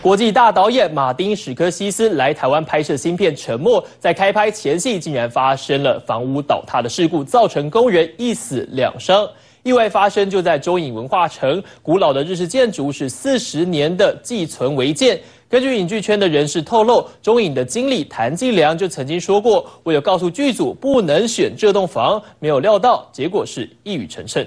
国际大导演马丁·史科西斯来台湾拍摄新片《沉默》，在开拍前戏竟然发生了房屋倒塌的事故，造成工人一死两伤。意外发生就在中影文化城，古老的日式建筑是四十年的寄存违建。根据影剧圈的人士透露，中影的经理谭继良就曾经说过：“我有告诉剧组不能选这栋房。”没有料到，结果是一语成谶。